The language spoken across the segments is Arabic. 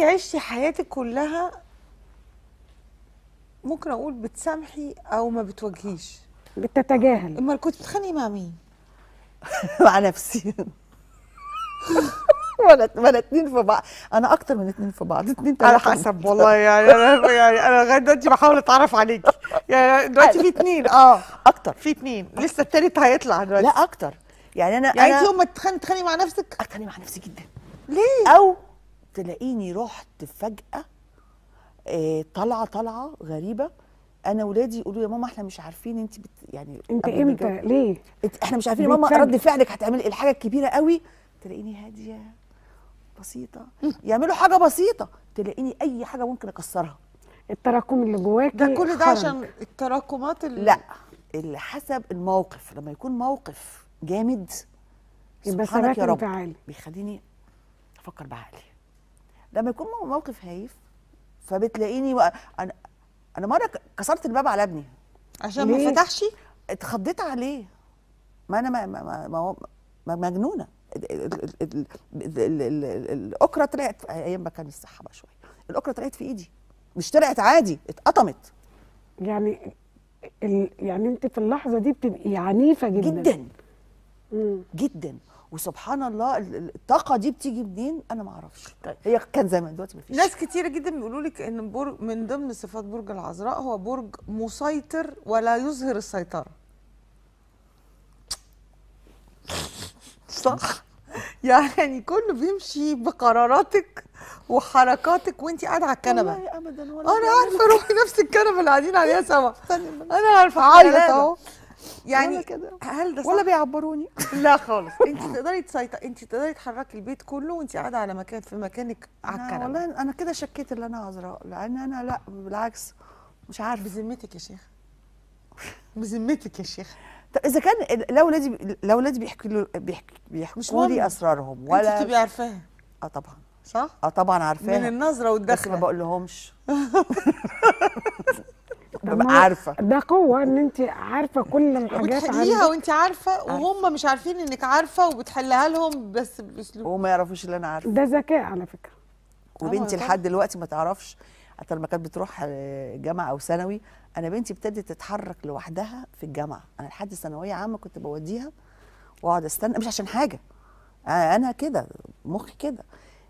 انت عشتي حياتك كلها ممكن اقول بتسامحي او ما بتواجهيش بتتجاهل امال كنت بتخانقي مع مين مع نفسي ولا ولا اتنين في بعض انا اكتر من اتنين في بعض اتنين على حسب والله يعني انا يعني انا لغايه دلوقتي بحاول اتعرف عليكي يعني دلوقتي في اتنين اه اكتر في اتنين لسه التالت هيطلع دلوقتي لا اكتر يعني انا يعني انت يوم ما تتخانقي مع نفسك اتخانق مع نفسي جدا ليه او تلاقيني رحت فجأة آه، طالعة طالعة غريبة انا ولادي يقولوا يا ماما احنا مش عارفين انت بت يعني انت امتى ليه احنا مش عارفين يا ماما رد فعلك هتعملي ايه الحاجه الكبيره قوي تلاقيني هاديه بسيطه يعملوا حاجه بسيطه تلاقيني اي حاجه ممكن اكسرها التراكم اللي جواك ده كل ده عشان التراكمات اللي لا اللي حسب الموقف لما يكون موقف جامد يبقى سبحانك يا رب بيخليني افكر بعقلي لما يكون موقف هايف فبتلاقيني و... انا انا مره كسرت الباب على ابني عشان ما فتحش اتخضيت عليه ما انا ما ما ما, ما مجنونه الاكره طلعت ايام ما كان الصحه بقى شويه الاكره طلعت في ايدي مش طلعت عادي اتقطمت يعني ال... يعني انت في اللحظه دي بتبقي عنيفه جدا جدا مم. جدا وسبحان الله الطاقه دي بتيجي منين انا ما اعرفش طيب. هي كان زمان دلوقتي مفيش ناس كتير جدا بيقولوا لك ان برج من ضمن صفات برج العذراء هو برج مسيطر ولا يظهر السيطره صح يعني كله بيمشي بقراراتك وحركاتك وانت قاعده على الكنبه والله ابدا ولا انا عارفه روحي نفس الكنبه اللي قاعدين عليها سوا انا عارفه اعيط اهو يعني ولا كده هل ده صح؟ ولا بيعبروني لا خالص انت تقدري تسيطري انت تقدري تحركي البيت كله وانت قاعده على مكان في مكانك على والله انا كده شكيت ان انا عذراء لان انا لا بالعكس مش عارفه بذمتك يا شيخ بذمتك يا شيخ طب اذا كان لو ولادي لو ولادي بيحكوا له بيحكوا لي اسرارهم ولا انت تبقي عارفاها اه طبعا صح اه طبعا عارفاها من النظره والدخله بس ما بقولهمش ببقى عارفه ده قوه ان انت عارفه كل الحاجات بتحليها وانت عارفه وهم مش عارفين انك عارفه وبتحلها لهم بس باسلوب وما يعرفوش اللي انا عارفه ده ذكاء على فكره وبنتي أيوة، لحد دلوقتي ما تعرفش حتى لما كانت بتروح آه، جامعه او ثانوي انا بنتي ابتدت تتحرك لوحدها في الجامعه انا لحد ثانويه عامه كنت بوديها واقعد استنى مش عشان حاجه آه، انا كده مخي كده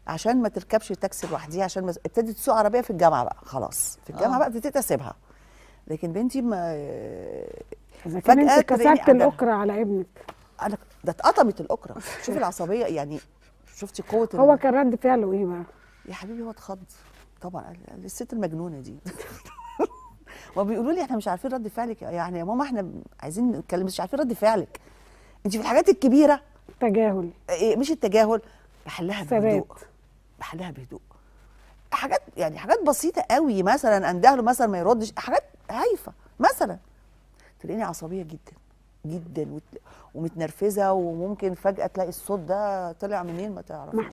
عشان ما تركبش تاكسي لوحديها عشان ابتدت تسوق عربيه في الجامعه بقى خلاص في الجامعه آه. بقى ابتديت اسيبها لكن بنتي ما اذا كان انت كسرت الاكره على ابنك انا ده اتقطمت الاكره شوفي العصبيه يعني شفتي قوه هو كان رد فعله ايه بقى؟ يا حبيبي هو اتخض طبعا قال الست المجنونه دي وبيقولوا لي احنا مش عارفين رد فعلك يعني يا ماما احنا عايزين نتكلم مش عارفين رد فعلك انت في الحاجات الكبيره تجاهل إيه مش التجاهل بحلها بهدوء بحلها بهدوء حاجات يعني حاجات بسيطه قوي مثلا انده له مثلا ما يردش حاجات هايفه مثلا تلاقيني عصبيه جدا جدا ومتنرفزه وممكن فجاه تلاقي الصوت ده طلع منين ما تعرف